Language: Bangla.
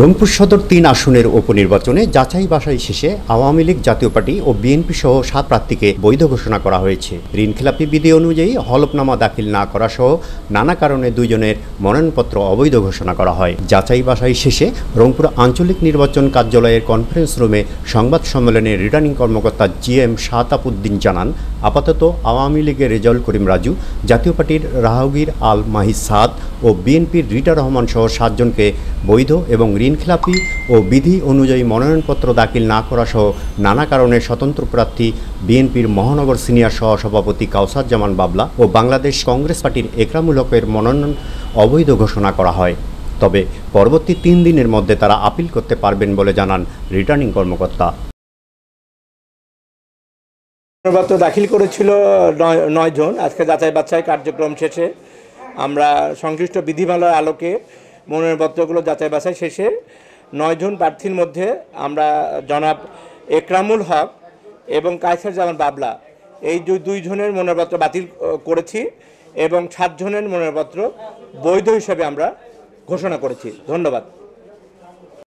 রংপুর সদর তিন আসনের উপনির্বাচনে যাচাই বাসাই শেষে আওয়ামী লীগ জাতীয় পার্টি ও বিএনপি সহ সাত প্রার্থীকে বৈধ ঘোষণা করা হয়েছে ঋণখেলাপি বিধি অনুযায়ী হলফনামা দাখিল না করা সহ নানা কারণে দুইজনের মনোনয়নপত্র অবৈধ ঘোষণা করা হয় যাচাই বাসাই শেষে রংপুর আঞ্চলিক নির্বাচন কার্যালয়ের কনফারেন্স রুমে সংবাদ সম্মেলনে রিটার্নিং কর্মকর্তা জি এম শাহতাবুদ্দিন জানান আপাতত আওয়ামী লীগের রেজাউল করিম রাজু জাতীয় পার্টির রাহগীর আল মাহি সাদ ও বিএনপির রিটা রহমান সহ সাতজনকে বৈধ এবং ঋণখেলাপি ও বিধি অনুযায়ী মনোনয়নপত্র দাখিল না করা সহ নানা কারণে স্বতন্ত্র প্রার্থী বিএনপির মহানগর সিনিয়র সহসভাপতি কাউসার জামান বাবলা ও বাংলাদেশ কংগ্রেস পার্টির একরামূলকের মনোনয়ন অবৈধ ঘোষণা করা হয় তবে পরবর্তী তিন দিনের মধ্যে তারা আপিল করতে পারবেন বলে জানান রিটার্নিং কর্মকর্তা মনোনয়নপত্র দাখিল করেছিল নয় নয় জন আজকে যাচাই বাছাই কার্যক্রম শেষে আমরা সংশ্লিষ্ট বিধিমালার আলোকে মনোনয়নপত্রগুলো যাচাই বাছাই শেষে নয়জন প্রার্থীর মধ্যে আমরা জনাব একরামুল হক এবং কায়সার জামান বাবলা এই দুই দুইজনের মনোনয়নপত্র বাতিল করেছি এবং সাতজনের মনোনয়নপত্র বৈধ হিসাবে আমরা ঘোষণা করেছি ধন্যবাদ